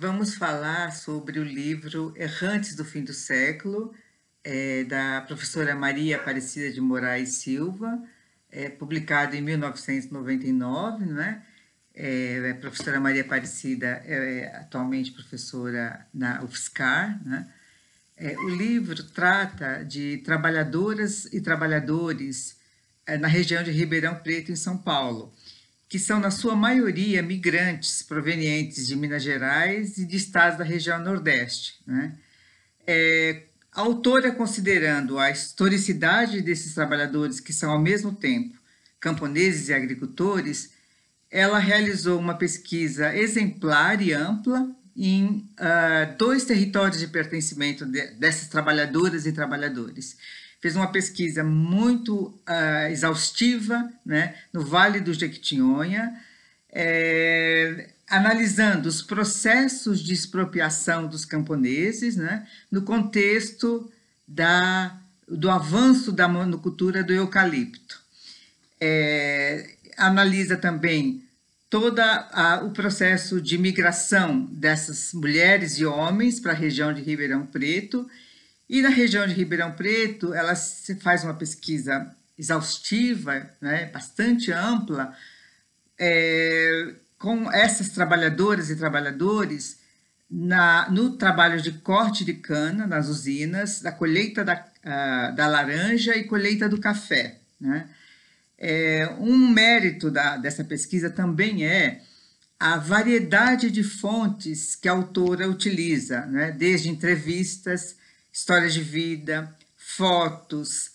Vamos falar sobre o livro Errantes do Fim do Século, é, da professora Maria Aparecida de Moraes Silva, é, publicado em 1999, né? É, a professora Maria Aparecida é, é atualmente professora na UFSCar. Né? É, o livro trata de trabalhadoras e trabalhadores é, na região de Ribeirão Preto, em São Paulo que são, na sua maioria, migrantes provenientes de Minas Gerais e de estados da região Nordeste. Né? É, a autora, considerando a historicidade desses trabalhadores, que são ao mesmo tempo camponeses e agricultores, ela realizou uma pesquisa exemplar e ampla em uh, dois territórios de pertencimento de, dessas trabalhadoras e trabalhadores, fez uma pesquisa muito uh, exaustiva né, no Vale do Jequitinhonha, é, analisando os processos de expropriação dos camponeses né, no contexto da, do avanço da monocultura do eucalipto. É, analisa também todo o processo de migração dessas mulheres e homens para a região de Ribeirão Preto e na região de Ribeirão Preto, ela se faz uma pesquisa exaustiva, né, bastante ampla, é, com essas trabalhadoras e trabalhadores na, no trabalho de corte de cana nas usinas, da colheita da, da laranja e colheita do café. Né? É, um mérito da, dessa pesquisa também é a variedade de fontes que a autora utiliza, né? desde entrevistas, histórias de vida, fotos,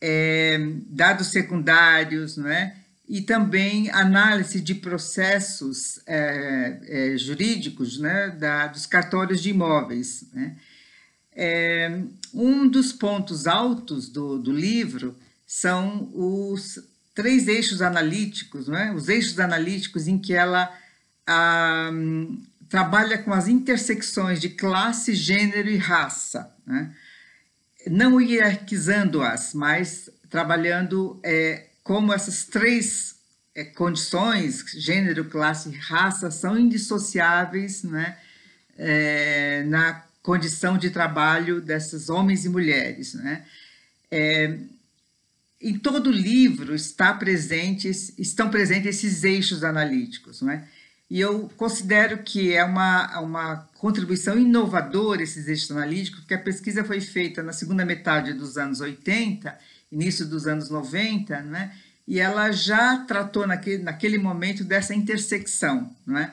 é, dados secundários, não é? e também análise de processos é, é, jurídicos né, da, dos cartórios de imóveis. Né? É, um dos pontos altos do, do, livro são os três eixos analíticos, né, os eixos analíticos em que ela a, hum, trabalha com as intersecções de classe, gênero e raça né? não hierarquizando-as, mas trabalhando é, como essas três é, condições, gênero, classe e raça, são indissociáveis né? É, na condição de trabalho desses homens e mulheres. Né? É, em todo livro está presentes estão presentes esses eixos analíticos. Não é? E eu considero que é uma, uma contribuição inovadora esses eixos analíticos porque a pesquisa foi feita na segunda metade dos anos 80, início dos anos 90, né? e ela já tratou naquele, naquele momento dessa intersecção. Né?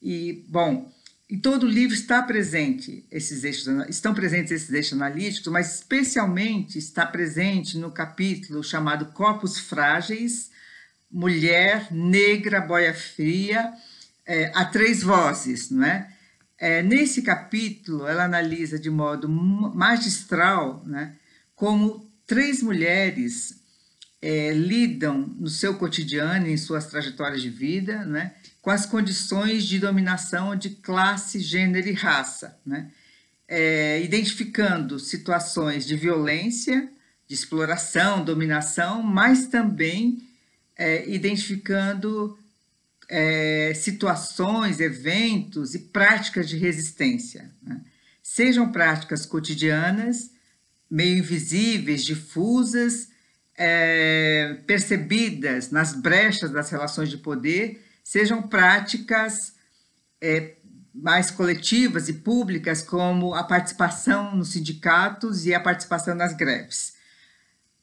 E, bom, em todo o livro está presente esses eixos, estão presentes esses eixos analíticos, mas especialmente está presente no capítulo chamado Corpos Frágeis, Mulher, Negra, Boia Fria, é, a três vozes, não é? é? Nesse capítulo, ela analisa de modo magistral né, como três mulheres é, lidam no seu cotidiano, em suas trajetórias de vida, né, com as condições de dominação de classe, gênero e raça, né, é, identificando situações de violência, de exploração, dominação, mas também é, identificando é, situações, eventos e práticas de resistência. Né? Sejam práticas cotidianas, meio invisíveis, difusas, é, percebidas nas brechas das relações de poder, sejam práticas é, mais coletivas e públicas, como a participação nos sindicatos e a participação nas greves.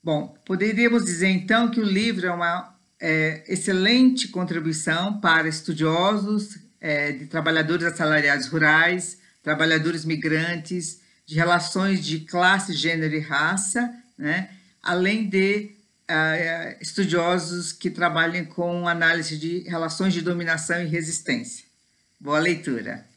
Bom, poderíamos dizer então que o livro é uma é, excelente contribuição para estudiosos é, de trabalhadores assalariados rurais, trabalhadores migrantes, de relações de classe, gênero e raça, né? além de uh, estudiosos que trabalhem com análise de relações de dominação e resistência. Boa leitura!